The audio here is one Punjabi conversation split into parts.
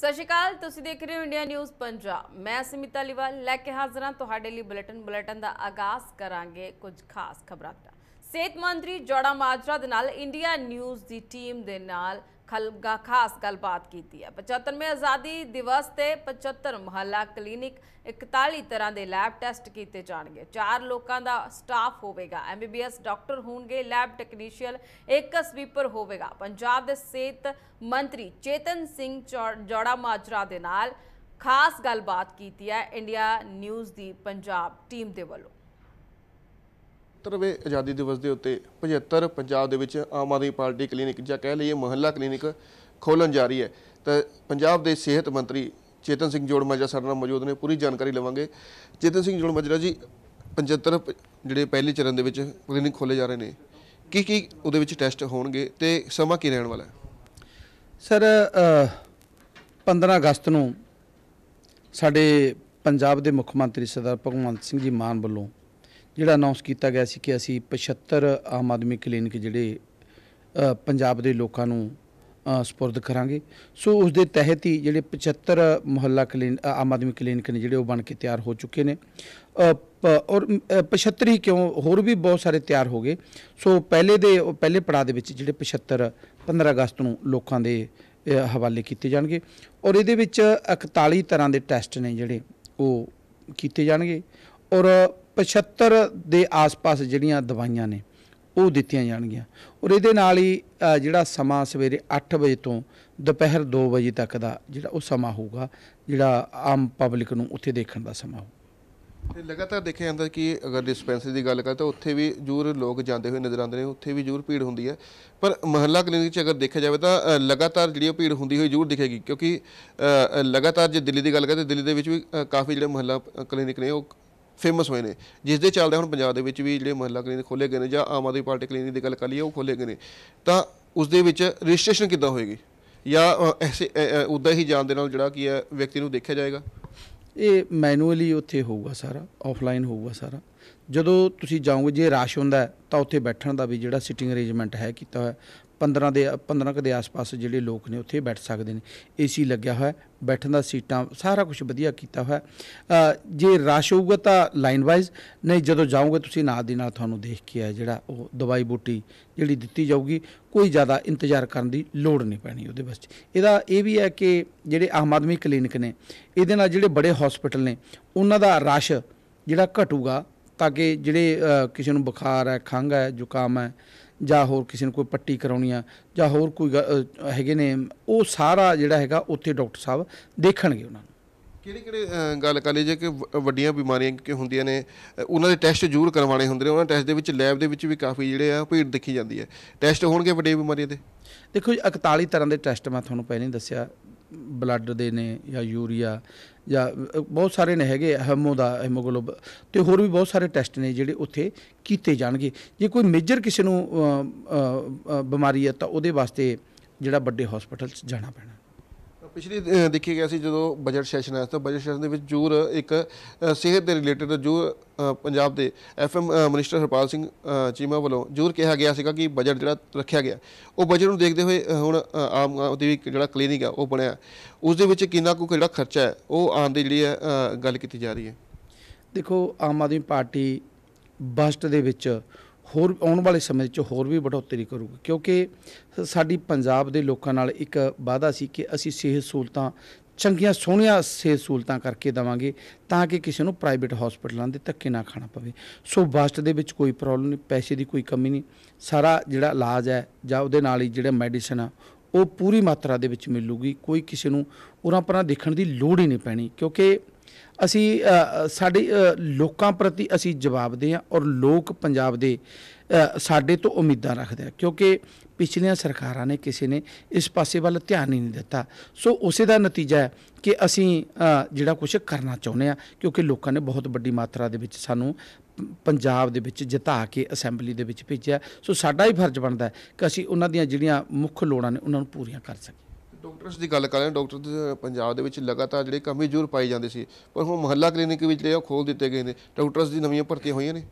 ਸਤਿ ਸ਼੍ਰੀ ਅਕਾਲ ਤੁਸੀਂ ਦੇਖ ਰਹੇ ਹੋ ਇੰਡੀਆ ਨਿਊਜ਼ ਪੰਜਾਬ ਮੈਂ ਸਮਿਤਾ ਲਿਵਾਲ ਲੈ ਕੇ ਹਾਜ਼ਰ ਹਾਂ ਤੁਹਾਡੇ ਲਈ ਬੁਲੇਟਿਨ ਬੁਲੇਟਿਨ ਦਾ ਆਗਾਜ਼ ਕਰਾਂਗੇ ਕੁਝ ਖਾਸ ਖਬਰਾਂ ਦਾ ਸਿਹਤ ਮੰਤਰੀ ਜੋੜਾ ਮਾਜਰਾ ਦੇ ਨਾਲ ਇੰਡੀਆ ਨਿਊਜ਼ ਦੀ ਟੀਮ ਦੇ ਨਾਲ ਖਲਗਾ ਖਾਸ ਗੱਲਬਾਤ ਕੀਤੀ ਹੈ 75ਵੇਂ ਆਜ਼ਾਦੀ ਦਿਵਸ ਤੇ 75 ਮਹੱਲਾ ਕਲੀਨਿਕ 41 ਤਰ੍ਹਾਂ ਦੇ ਲੈਬ ਟੈਸਟ ਕੀਤੇ ਜਾਣਗੇ ਚਾਰ ਲੋਕਾਂ ਦਾ ਸਟਾਫ ਹੋਵੇਗਾ ਐਮਬੀਬੀਐਸ ਡਾਕਟਰ ਹੋਣਗੇ ਲੈਬ ਟੈਕਨੀਸ਼ੀਅਨ ਇੱਕ ਸਵੀਪਰ ਹੋਵੇਗਾ ਪੰਜਾਬ ਦੇ ਸਿਹਤ ਮੰਤਰੀ ਚੇਤਨ ਸਿੰਘ ਜੋੜਾ ਮਾਜਰਾ ਦੇ ਨਾਲ ਖਾਸ ਗੱਲਬਾਤ ਕੀਤੀ ਹੈ ਇੰਡੀਆ ਨਿਊਜ਼ ਦੀ ਪੰਜਾਬ ਟੀਮ ਦੇ ਵੱਲੋਂ 75ਵੇਂ ਆਜ਼ਾਦੀ ਦਿਵਸ ਦੇ ਉੱਤੇ 75 ਪੰਜਾਬ ਦੇ ਵਿੱਚ ਆਮ ਆਦਮੀ ਪਾਰਟੀ ਕਲੀਨਿਕ ਜਾਂ ਕਹਿ ਲਈਏ ਮਹੱਲਾ ਕਲੀਨਿਕ ਖੋਲਣ ਜਾ ਰਹੀ ਹੈ ਤਾਂ ਪੰਜਾਬ ਦੇ ਸਿਹਤ ਮੰਤਰੀ ਚੇਤਨ ਸਿੰਘ ਜੋੜ ਮਾਜਰਾ ਸਾਡੇ ਨਾਲ ਮੌਜੂਦ ਨੇ ਪੂਰੀ ਜਾਣਕਾਰੀ ਲਵਾਂਗੇ ਚੇਤਨ ਸਿੰਘ ਜੋੜ ਮਾਜਰਾ ਜੀ 75 ਜਿਹੜੇ ਪਹਿਲੇ ਚਰਨ ਦੇ ਵਿੱਚ ਕਲੀਨਿਕ ਖੋਲੇ ਜਾ ਰਹੇ ਨੇ ਕੀ ਕੀ ਉਹਦੇ ਵਿੱਚ ਟੈਸਟ ਹੋਣਗੇ ਤੇ ਸਮਾਂ ਕੀ ਰਹਿਣ ਵਾਲਾ ਸਰ 15 ਅਗਸਤ ਨੂੰ ਸਾਡੇ ਪੰਜਾਬ ਦੇ ਮੁੱਖ ਮੰਤਰੀ ਸਰਦਾਰ ਭਗਵੰਤ ਸਿੰਘ ਜੀ ਮਾਨ ਵੱਲੋਂ ਜਿਹੜਾ ਅਨਾਉਂਸ ਕੀਤਾ ਗਿਆ ਸੀ ਕਿ ਅਸੀਂ 75 ਆਮ ਆਦਮੀ ਕਲੀਨਿਕ ਜਿਹੜੇ ਪੰਜਾਬ ਦੇ ਲੋਕਾਂ ਨੂੰ ਸਪੁਰਦ ਕਰਾਂਗੇ ਸੋ ਉਸ ਦੇ ਤਹਿਤ ਹੀ ਜਿਹੜੇ 75 ਮੁਹੱਲਾ ਕਲੀਨ ਆਮ ਆਦਮੀ ਕਲੀਨਿਕ ਨੇ ਜਿਹੜੇ ਉਹ ਬਣ ਕੇ ਤਿਆਰ ਹੋ ਚੁੱਕੇ ਨੇ ਔਰ 75 ਹੀ ਕਿਉਂ ਹੋਰ ਵੀ ਬਹੁਤ ਸਾਰੇ ਤਿਆਰ ਹੋ ਗਏ ਸੋ ਪਹਿਲੇ ਦੇ ਪਹਿਲੇ ਪੜਾਅ ਦੇ ਵਿੱਚ ਜਿਹੜੇ 75 15 ਅਗਸਤ ਨੂੰ ਲੋਕਾਂ ਦੇ ਹਵਾਲੇ ਕੀਤੇ ਜਾਣਗੇ ਔਰ ਇਹਦੇ ਵਿੱਚ 41 ਤਰ੍ਹਾਂ ਦੇ ਟੈਸਟ ਨੇ ਜਿਹੜੇ ਉਹ ਕੀਤੇ ਜਾਣਗੇ ਔਰ 75 ਦੇ ਆਸ-ਪਾਸ ਜਿਹੜੀਆਂ ਦਵਾਈਆਂ ਨੇ ਉਹ ਦਿੱਤੀਆਂ ਜਾਣਗੀਆਂ ਔਰ ਇਹਦੇ ਨਾਲ ਹੀ ਜਿਹੜਾ ਸਮਾਂ ਸਵੇਰੇ 8 ਵਜੇ ਤੋਂ ਦੁਪਹਿਰ 2 ਵਜੇ ਤੱਕ ਦਾ ਜਿਹੜਾ ਉਹ ਸਮਾਂ ਹੋਊਗਾ ਜਿਹੜਾ ਆਮ ਪਬਲਿਕ ਨੂੰ ਉੱਥੇ ਦੇਖਣ ਦਾ ਸਮਾਂ ਹੋਊਗਾ ਤੇ ਲਗਾਤਾਰ ਦੇਖਿਆ ਜਾਂਦਾ ਕਿ ਅਗਰ ਡਿਸਪੈਂਸਰੀ ਦੀ ਗੱਲ ਕਰਾਂ ਤਾਂ ਉੱਥੇ ਵੀ ਜੂਰ ਲੋਕ ਜਾਂਦੇ ਹੋਏ ਨਜ਼ਰ ਆਉਂਦੇ ਨੇ ਉੱਥੇ ਵੀ ਜੂਰ ਭੀੜ ਹੁੰਦੀ ਹੈ ਪਰ ਮਹੱਲਾ ਕਲੀਨਿਕ 'ਚ ਅਗਰ ਦੇਖਿਆ ਜਾਵੇ ਤਾਂ ਲਗਾਤਾਰ ਜਿਹੜੀ ਭੀੜ ਹੁੰਦੀ ਹੋਈ ਜੂਰ ਦਿਖੇਗੀ ਕਿਉਂਕਿ ਲਗਾਤਾਰ ਜੇ ਦਿੱਲੀ ਦੀ ਗੱਲ ਕਰਾਂ ਤਾਂ ਦਿੱਲੀ ਦੇ ਵਿੱਚ ਵੀ ਕਾਫੀ ਜਿਹੜੇ ਮਹੱਲਾ ਕਲੀਨਿਕ ਨੇ ਉਹ ਫੇਮਸ ਹੋਏ ਨੇ ਜਿਸ ਦੇ ਚੱਲਦੇ ਹੁਣ ਪੰਜਾਬ ਦੇ ਵਿੱਚ ਵੀ ਜਿਹੜੇ ਮਹੱਲਾ ਕਲੀਨਿਕ ਖੋਲੇ ਗਏ ਨੇ ਜਾਂ ਆਮ ਆਦਮੀ ਪਾਰਟੀ ਕਲੀਨਿਕ ਦੀ ਗੱਲ ਕਰ ਲਈਏ ਉਹ ਖੋਲੇ ਗਏ ਨੇ ਤਾਂ ਉਸ ਦੇ ਵਿੱਚ ਰਜਿਸਟ੍ਰੇਸ਼ਨ ਕਿੱਦਾਂ ਹੋਏਗੀ ਜਾਂ ਐਸੇ ਉਦਾਂ ਹੀ ਜਾਣ ਦੇ ਨਾਲ ਜਿਹੜਾ ਕੀ ਹੈ ਵਿਅਕਤੀ ਨੂੰ ਦੇਖਿਆ ਜਾਏਗਾ ਇਹ ਮੈਨੂਅਲੀ ਉੱਥੇ ਹੋਊਗਾ ਸਾਰਾ ਆਫਲਾਈਨ ਹੋਊਗਾ ਸਾਰਾ ਜਦੋਂ ਤੁਸੀਂ ਜਾਓਗੇ ਜੇ ਰਸ਼ ਹੁੰਦਾ ਤਾਂ ਉੱਥੇ ਬੈਠਣ ਦਾ ਵੀ ਜਿਹੜਾ ਸਿਟਿੰਗ ਅਰੇਂਜਮੈਂਟ ਹੈ ਕੀਤਾ ਹੋਇਆ 15 ਦੇ 15 ਕ ਦੇ ਆਸ-ਪਾਸ ਜਿਹੜੇ ਲੋਕ ਨੇ ਉੱਥੇ ਬੈਠ ਸਕਦੇ ਨੇ ਏਸੀ ਲੱਗਿਆ ਹੋਇਆ ਬੈਠਣ ਦਾ ਸੀਟਾਂ ਸਾਰਾ ਕੁਝ ਵਧੀਆ ਕੀਤਾ ਹੋਇਆ ਜੇ ਰਸ਼ ਹੋਊਗਾ ਤਾਂ ਲਾਈਨ ਵਾਈਜ਼ ਨਹੀਂ ਜਦੋਂ ਜਾਓਗੇ ਤੁਸੀਂ ਨਾਲ ਦੀ ਨਾਲ ਤੁਹਾਨੂੰ ਦੇਖ ਕੇ ਆ ਜਿਹੜਾ ਉਹ ਦਵਾਈ ਬੂਟੀ ਜਿਹੜੀ ਦਿੱਤੀ ਜਾਊਗੀ ਕੋਈ ਜ਼ਿਆਦਾ ਇੰਤਜ਼ਾਰ ਕਰਨ ਦੀ ਲੋੜ ਨਹੀਂ ਪੈਣੀ ਉਹਦੇ ਵਿੱਚ ਇਹਦਾ ਇਹ ਵੀ ਹੈ ਕਿ ਜਿਹੜੇ ਆਮ ਆਦਮੀ ਕਲੀਨਿਕ ਨੇ ਇਹਦੇ ਨਾਲ ਜਿਹੜੇ ਬੜੇ ਹਸਪੀਟਲ ਨੇ ਉਹਨਾਂ ਦਾ ਰਸ਼ ਜਿਹੜਾ ਘਟੂਗਾ ਤਾਂ ਕਿ ਜਿਹੜੇ ਕਿਸੇ ਨੂੰ ਬੁਖਾਰ ਹੈ ਖੰਘ ਹੈ ਜ਼ੁਕਾਮ ਹੈ ਜਾਂ ਹੋਰ ਕਿਸੇ ਨੂੰ ਕੋਈ ਪੱਟੀ ਕਰਾਉਣੀ ਆ ਜਾਂ ਹੋਰ ਕੋਈ ਹੈਗੇ ਨੇ ਉਹ ਸਾਰਾ ਜਿਹੜਾ ਹੈਗਾ ਉੱਥੇ ਡਾਕਟਰ ਸਾਹਿਬ ਦੇਖਣਗੇ ਉਹਨਾਂ ਨੂੰ ਕਿਹੜੇ ਕਿਹੜੇ ਗੱਲ ਕਰ ਲਈ ਜੇ ਕਿ ਵੱਡੀਆਂ ਬਿਮਾਰੀਆਂ ਕਿਉਂ ਹੁੰਦੀਆਂ ਨੇ ਉਹਨਾਂ ਦੇ ਟੈਸਟ ਜ਼ਰੂਰ ਕਰਵਾਣੇ ਹੁੰਦੇ ਨੇ ਉਹਨਾਂ ਟੈਸਟ ਦੇ ਵਿੱਚ ਲੈਬ ਦੇ ਵਿੱਚ ਵੀ ਕਾਫੀ ਜਿਹੜੇ ਆ ਭੀੜ ਦੇਖੀ ਜਾਂਦੀ ਹੈ ਟੈਸਟ ਹੋਣਗੇ ਵੱਡੀਆਂ ਬਿਮਾਰੀਆਂ ਦੇ ਦੇਖੋ ਜੀ 41 ਤਰ੍ਹਾਂ ਦੇ ਟੈਸਟ ਮੈਂ ਤੁਹਾਨੂੰ ਪਹਿਲਾਂ ਹੀ ਦੱਸਿਆ ਬਲੱਡ ਦੇ ਨੇ ਜਾਂ ਯੂਰੀਆ ਜਾਂ ਬਹੁਤ ਸਾਰੇ ਨੇ ਹੈਗੇ ਹੈਮੋ ਦਾ ਹੀਮੋਗਲੋਬ ਤੇ ਹੋਰ ਵੀ ਬਹੁਤ ਸਾਰੇ ਟੈਸਟ ਨੇ ਜਿਹੜੇ ਉੱਥੇ ਕੀਤੇ ਜਾਣਗੇ ਜੇ ਕੋਈ ਮੇਜਰ ਕਿਸੇ ਨੂੰ ਬਿਮਾਰੀ ਹੈ ਤਾਂ ਉਹਦੇ ਵਾਸਤੇ ਜਿਹੜਾ ਵੱਡੇ ਹਸਪੀਟਲ 'ਚ ਜਾਣਾ ਪੈਣਾ ਪਿਛਲੀ ਦੇਖਿਆ ਗਿਆ ਸੀ ਜਦੋਂ ਬਜਟ ਸੈਸ਼ਨ ਆਇਆ ਸੀ ਤਾਂ ਬਜਟ ਸੈਸ਼ਨ ਦੇ ਵਿੱਚ ਜੂਰ ਇੱਕ ਸਿਹਤ ਦੇ ਰਿਲੇਟਡ ਜੂਰ ਪੰਜਾਬ ਦੇ ਐਫਐਮ ਮਿਨਿਸਟਰ ਹਰਪਾਲ ਸਿੰਘ ਚੀਮਾ ਵੱਲੋਂ ਜੂਰ ਕਿਹਾ ਗਿਆ ਸੀਗਾ ਕਿ ਬਜਟ ਜਿਹੜਾ ਰੱਖਿਆ ਗਿਆ ਉਹ ਬਜਟ ਨੂੰ ਦੇਖਦੇ ਹੋਏ ਹੁਣ ਆਮ ਉਹਦੀ ਵੀ ਜਿਹੜਾ ਕਲੀਨਿਕ ਆ ਉਹ ਬਣਿਆ ਉਸ ਦੇ ਵਿੱਚ ਕਿੰਨਾ ਕੁ ਜਿਹੜਾ ਖਰਚਾ ਹੈ ਉਹ ਆਉਣ ਦੀ ਜਿਹੜੀ ਹੈ, ਗੱਲ ਕੀਤੀ ਜਾ ਰਹੀ ਹੈ ਦੇਖੋ ਆਮ ਆਦਮੀ ਪਾਰਟੀ ਬਸਟ ਦੇ ਵਿੱਚ ਹੋਰ ਆਉਣ ਵਾਲੇ ਸਮੇਂ ਵਿੱਚ ਹੋਰ ਵੀ ਬੜੋਤਰੀ ਕਰੂਗੀ ਕਿਉਂਕਿ ਸਾਡੀ ਪੰਜਾਬ ਦੇ ਲੋਕਾਂ ਨਾਲ ਇੱਕ ਵਾਅਦਾ ਸੀ ਕਿ ਅਸੀਂ ਸਿਹਤ ਸਹੂਲਤਾਂ ਚੰਗੀਆਂ ਸੋਹਣੀਆਂ ਸਿਹਤ ਸਹੂਲਤਾਂ ਕਰਕੇ ਦਵਾਂਗੇ ਤਾਂ ਕਿ ਕਿਸੇ ਨੂੰ ਪ੍ਰਾਈਵੇਟ ਹਸਪੀਟਲਾਂ ਦੇ ਧੱਕੇ ਨਾ ਖਾਣਾ ਪਵੇ ਸੋ ਬਸਟ ਦੇ ਵਿੱਚ ਕੋਈ ਪ੍ਰੋਬਲਮ ਨਹੀਂ ਪੈਸੇ ਦੀ ਕੋਈ ਕਮੀ ਨਹੀਂ ਸਾਰਾ ਜਿਹੜਾ ਇਲਾਜ ਹੈ ਜਾਂ ਉਹਦੇ ਨਾਲ ਹੀ ਜਿਹੜਾ ਮੈਡੀਸਨ ਆ ਉਹ ਪੂਰੀ ਮਾਤਰਾ ਦੇ ਵਿੱਚ ਮਿਲੂਗੀ ਕੋਈ ਕਿਸੇ ਨੂੰ ਉਰਾਂ ਪਰਾਂ ਦੇਖਣ ਦੀ ਲੋੜ ਹੀ ਨਹੀਂ ਪੈਣੀ ਕਿਉਂਕਿ ਅਸੀਂ ਸਾਡੇ ਲੋਕਾਂ ਪ੍ਰਤੀ ਅਸੀਂ ਜਵਾਬਦੇ ਆ ਔਰ ਲੋਕ ਪੰਜਾਬ ਦੇ ਸਾਡੇ ਤੋਂ ਉਮੀਦਾਂ ਰੱਖਦੇ ਆ ਕਿਉਂਕਿ ਪਿਛਲੀਆਂ ਸਰਕਾਰਾਂ ਨੇ ਕਿਸੇ ਨੇ ਇਸ ਪਾਸੇ ਵੱਲ ਧਿਆਨ ਹੀ ਨਹੀਂ ਦਿੱਤਾ ਸੋ ਉਸੇ ਦਾ ਨਤੀਜਾ ਹੈ ਕਿ ਅਸੀਂ ਜਿਹੜਾ ਕੁਝ ਕਰਨਾ ਚਾਹੁੰਦੇ ਆ ਕਿਉਂਕਿ ਲੋਕਾਂ ਨੇ ਬਹੁਤ ਵੱਡੀ ਮਾਤਰਾ ਦੇ ਵਿੱਚ ਸਾਨੂੰ ਪੰਜਾਬ ਦੇ ਵਿੱਚ ਜਿਤਾ ਕੇ ਅਸੈਂਬਲੀ ਦੇ ਵਿੱਚ ਭੇਜਿਆ ਸੋ ਸਾਡਾ ਹੀ ਫਰਜ਼ ਬਣਦਾ ਹੈ ਕਿ ਅਸੀਂ ਉਹਨਾਂ ਦੀਆਂ ਜਿਹੜੀਆਂ ਮੁੱਖ ਲੋੜਾਂ ਨੇ ਉਹਨਾਂ ਨੂੰ ਪੂਰੀਆਂ ਕਰ ਸਕੀਏ ਡਾਕਟਰਸ ਦੀ ਗੱਲ ਕਰ ਰਹੇ ਡਾਕਟਰ ਪੰਜਾਬ ਦੇ ਵਿੱਚ ਲਗਾਤਾਰ ਜਿਹੜੇ ਕਮੀ ਜ਼ਰੂਰ ਪਾਈ ਜਾਂਦੇ ਸੀ ਪਰ ਹੁਣ ਮਹੱਲਾ ਕਲੀਨਿਕ ਵਿੱਚ ਜਿਹੜੇ ਖੋਲ ਦਿੱਤੇ ਗਏ ਨੇ ਡਾਕਟਰਸ ਦੀ ਨਵੀਆਂ ਭਰਤੀਆਂ ਹੋਈਆਂ ਨੇ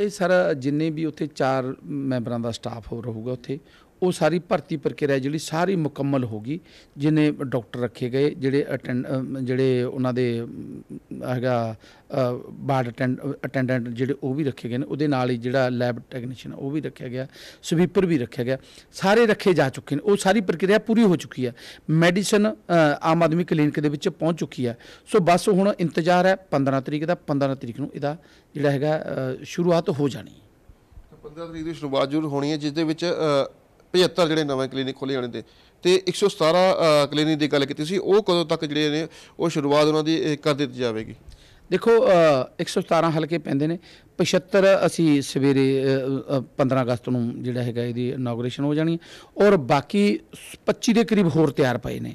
ਇਹ ਸਾਰਾ ਜਿੰਨੇ ਵੀ ਉੱਥੇ ਚਾਰ ਮੈਂਬਰਾਂ ਦਾ ਸਟਾਫ ਹੋ ਰਹੂਗਾ ਉੱਥੇ ਉਹ ਸਾਰੀ ਭਰਤੀ ਪ੍ਰਕਿਰਿਆ ਜਿਹੜੀ ਸਾਰੀ ਮੁਕੰਮਲ ਹੋ ਗਈ ਜਿਨੇ ਡਾਕਟਰ ਰੱਖੇ ਗਏ ਜਿਹੜੇ ਅਟੈਂਡ ਜਿਹੜੇ ਉਹਨਾਂ ਦੇ ਹੈਗਾ ਬਾਰਡ ਅਟੈਂਡੈਂਟ ਜਿਹੜੇ ਉਹ ਵੀ ਰੱਖੇ ਗਏ ਨੇ ਉਹਦੇ ਨਾਲ ਹੀ ਜਿਹੜਾ ਲੈਬ ਟੈਕਨੀਸ਼ੀਅਨ ਉਹ ਵੀ ਰੱਖਿਆ ਗਿਆ ਸਵੀਪਰ ਵੀ ਰੱਖਿਆ ਗਿਆ ਸਾਰੇ ਰੱਖੇ ਜਾ ਚੁੱਕੇ ਨੇ ਉਹ ਸਾਰੀ ਪ੍ਰਕਿਰਿਆ ਪੂਰੀ ਹੋ ਚੁੱਕੀ ਹੈ ਮੈਡੀਸਨ ਆਮ ਆਦਮੀ ਕਲੀਨਿਕ ਦੇ ਵਿੱਚ ਪਹੁੰਚ ਚੁੱਕੀ ਹੈ ਸੋ ਬਸ ਹੁਣ ਇੰਤਜ਼ਾਰ ਹੈ 15 ਤਰੀਕ ਦਾ 15 ਤਰੀਕ ਨੂੰ ਇਹਦਾ ਜਿਹੜਾ ਹੈਗਾ ਸ਼ੁਰੂਆਤ ਹੋ ਜਾਣੀ 15 ਤਰੀਕ ਦੀ ਸ਼ੁਰੂਆਤ ਜ਼ਰੂਰ ਹੋਣੀ ਹੈ ਜਿਸ ਦੇ ਵਿੱਚ 75 ਜਿਹੜੇ ਨਵੇਂ ਕਲੀਨਿਕ ਖੋਲੇ ਜਾਣੇ ਤੇ ਤੇ 117 ਕਲੀਨਿਕ ਦੀ ਗੱਲ ਕੀਤੀ ਸੀ ਉਹ ਕਦੋਂ ਤੱਕ ਜਿਹੜੇ ਨੇ ਉਹ ਸ਼ੁਰੂਆਤ ਉਹਨਾਂ ਦੀ ਕਰ ਦਿੱਤੀ ਜਾਵੇਗੀ ਦੇਖੋ 117 ਹਲਕੇ ਪੈਂਦੇ ਨੇ 75 ਅਸੀਂ ਸਵੇਰੇ 15 ਅਗਸਤ ਨੂੰ ਜਿਹੜਾ ਹੈਗਾ ਇਹਦੀ ਇਨੋਗਰੇਸ਼ਨ ਹੋ ਜਾਣੀ ਔਰ ਬਾਕੀ 25 ਦੇ ਕਰੀਬ ਹੋਰ ਤਿਆਰ ਪਏ ਨੇ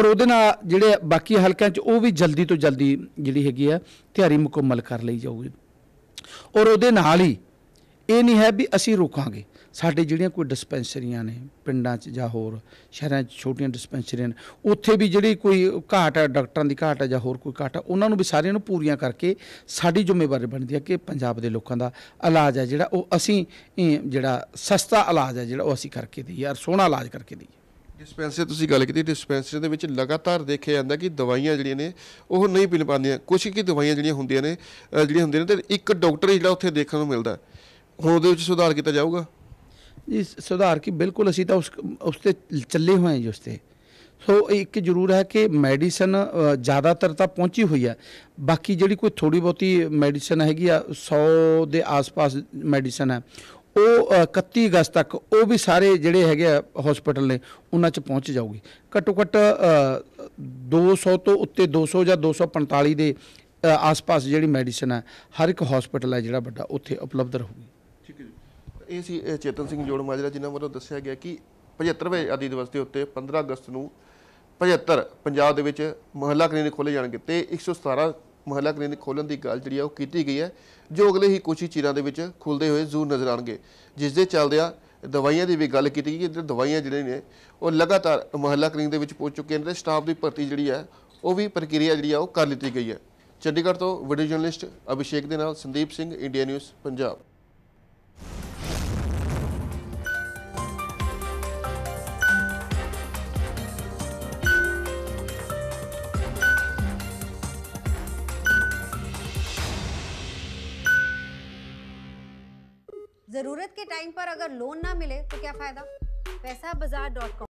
ਔਰ ਉਹਦੇ ਨਾਲ ਜਿਹੜੇ ਬਾਕੀ ਹਲਕਿਆਂ 'ਚ ਉਹ ਵੀ ਜਲਦੀ ਤੋਂ ਜਲਦੀ ਜਿਹੜੀ ਹੈਗੀ ਆ ਤਿਆਰੀ ਮੁਕੰਮਲ ਕਰ ਲਈ ਜਾਊਗੀ ਔਰ ਉਹਦੇ ਨਾਲ ਹੀ ਇਹ ਨਹੀਂ ਹੈ ਵੀ ਅਸੀਂ ਰੁਕਾਂਗੇ ਸਾਡੇ ਜਿਹੜੀਆਂ ਕੋਈ ਡਿਸਪੈਂਸਰੀਆਂ ਨੇ ਪਿੰਡਾਂ 'ਚ ਜਾਂ ਹੋਰ ਸ਼ਹਿਰਾਂ 'ਚ ਛੋਟੀਆਂ ਡਿਸਪੈਂਸਰੀਆਂ ਨੇ ਉੱਥੇ ਵੀ ਜਿਹੜੀ ਕੋਈ ਘਾਟ ਹੈ ਡਾਕਟਰਾਂ ਦੀ ਘਾਟ ਹੈ ਜਾਂ ਹੋਰ ਕੋਈ ਘਾਟ ਹੈ ਉਹਨਾਂ ਨੂੰ ਵੀ ਸਾਰਿਆਂ ਨੂੰ ਪੂਰੀਆਂ ਕਰਕੇ ਸਾਡੀ ਜ਼ਿੰਮੇਵਾਰੀ ਬਣਦੀ ਹੈ ਕਿ ਪੰਜਾਬ ਦੇ ਲੋਕਾਂ ਦਾ ਇਲਾਜ ਹੈ ਜਿਹੜਾ ਉਹ ਅਸੀਂ ਜਿਹੜਾ ਸਸਤਾ ਇਲਾਜ ਹੈ ਜਿਹੜਾ ਉਹ ਅਸੀਂ ਕਰਕੇ ਦਈਏ ਔਰ ਸੋਹਣਾ ਇਲਾਜ ਕਰਕੇ ਦਈਏ ਡਿਸਪੈਂਸਰੀ ਤੁਸੀਂ ਗੱਲ ਕੀਤੀ ਡਿਸਪੈਂਸਰੀ ਦੇ ਵਿੱਚ ਲਗਾਤਾਰ ਦੇਖਿਆ ਜਾਂਦਾ ਕਿ ਦਵਾਈਆਂ ਜਿਹੜੀਆਂ ਨੇ ਉਹ ਨਹੀਂ ਪੀਣ ਪਾਉਂਦੀਆਂ ਕੁਝ ਕੀ ਦਵਾਈਆਂ ਜਿਹੜੀਆਂ ਹੁੰਦੀਆਂ ਨੇ ਜਿਹੜੀਆਂ ਹੁੰਦੀਆਂ ਨੇ ਤੇ ਇੱਕ ਡਾਕਟਰ ਜਿਹੜਾ ਉੱਥੇ ਦੇਖਣ ਨੂੰ ਮਿਲਦਾ ਹੁਣ ਉਹਦੇ ਵਿੱਚ ਸੁਧਾਰ ਕੀਤਾ ਜਾਊਗਾ ਸੁਧਾਰ ਕੀ ਬਿਲਕੁਲ ਅਸੀਂ ਤਾਂ ਉਸ ਉਸ ਤੇ ਚੱਲੇ ਹੋਏ ਜਿਸ ਤੇ ਸੋ ਇੱਕ ਜ਼ਰੂਰ ਹੈ ਕਿ ਮੈਡੀਸਨ ਜ਼ਿਆਦਾਤਰ ਤਾਂ ਪਹੁੰਚੀ ਹੋਈ ਹੈ ਬਾਕੀ ਜਿਹੜੀ ਕੋਈ ਥੋੜੀ ਬਹੁਤੀ ਮੈਡੀਸਨ ਹੈਗੀ ਆ 100 ਦੇ ਆਸ-ਪਾਸ ਮੈਡੀਸਨ ਹੈ ਉਹ 31 ਅਗਸਤ ਤੱਕ ਉਹ ਵੀ ਸਾਰੇ ਜਿਹੜੇ ਹੈਗੇ ਆ ਹਸਪੀਟਲ ਨੇ ਉਹਨਾਂ 'ਚ ਪਹੁੰਚ ਜਾਊਗੀ ਘੱਟੋ ਘੱਟ 200 ਤੋਂ ਉੱਤੇ 200 ਜਾਂ 245 ਦੇ ਆਸ-ਪਾਸ ਜਿਹੜੀ ਮੈਡੀਸਨ ਹੈ ਹਰ ਇੱਕ ਹਸਪੀਟਲ ਹੈ ਜਿਹੜਾ ਵੱਡਾ ਉੱਥੇ ਉਪਲਬਧ ਰਹੂਗੀ ਇਹ ਸੀ ਚੇਤਨ ਸਿੰਘ ਜੋੜ ਮਾਜਰਾ ਜਿਨ੍ਹਾਂ ਵੱਲੋਂ ਦੱਸਿਆ ਗਿਆ ਕਿ 75ਵੇਂ ਆਦੀ ਦਿਵਸ ਦੇ ਉੱਤੇ 15 ਅਗਸਤ ਨੂੰ 75 ਪੰਜਾਬ ਦੇ ਵਿੱਚ ਮਹੱਲਾ ਕਲੀਨਿਕ ਖੋਲੇ ਜਾਣਗੇ ਤੇ 117 ਮਹੱਲਾ ਕਲੀਨਿਕ ਖੋਲਣ ਦੀ ਗੱਲ ਜਿਹੜੀ ਆ ਉਹ ਕੀਤੀ ਗਈ ਹੈ ਜੋ ਅਗਲੇ ਹੀ ਕੁਝ ਹੀ ਚਿਰਾਂ ਦੇ ਵਿੱਚ ਖੁੱਲਦੇ ਹੋਏ ਜ਼ੂਰ ਨਜ਼ਰ ਆਣਗੇ ਜਿਸ ਦੇ ਚੱਲਦਿਆਂ ਦਵਾਈਆਂ ਦੀ ਵੀ ਗੱਲ ਕੀਤੀ ਗਈ ਕਿ ਦਵਾਈਆਂ ਜਿਹੜੇ ਨੇ ਉਹ ਲਗਾਤਾਰ ਮਹੱਲਾ ਕਲੀਨਿਕ ਦੇ ਵਿੱਚ ਪਹੁੰਚ ਚੁੱਕੇ ਨੇ ਤੇ ਸਟਾਫ ਦੀ ਭਰਤੀ ਜਿਹੜੀ ਹੈ ਉਹ ਵੀ ਪ੍ਰਕਿਰਿਆ ਜਿਹੜੀ ਆ ਉਹ ਕਰ ਲਿੱਤੀ ਗਈ ਹੈ ਚੰਡੀਗੜ੍ਹ ਤੋਂ ਵੀਡੀਓ ਜਰਨਲਿਸਟ ਅਭਿਸ਼ੇਕ ਦੇ ਨਾਲ ਸੰਦੀਪ ਸਿੰਘ ਇੰਡੀਆ ਨਿਊਜ਼ ਪੰਜਾਬ जरूरत के टाइम पर अगर लोन ना मिले तो क्या फायदा पैसा बाजार डॉट कॉम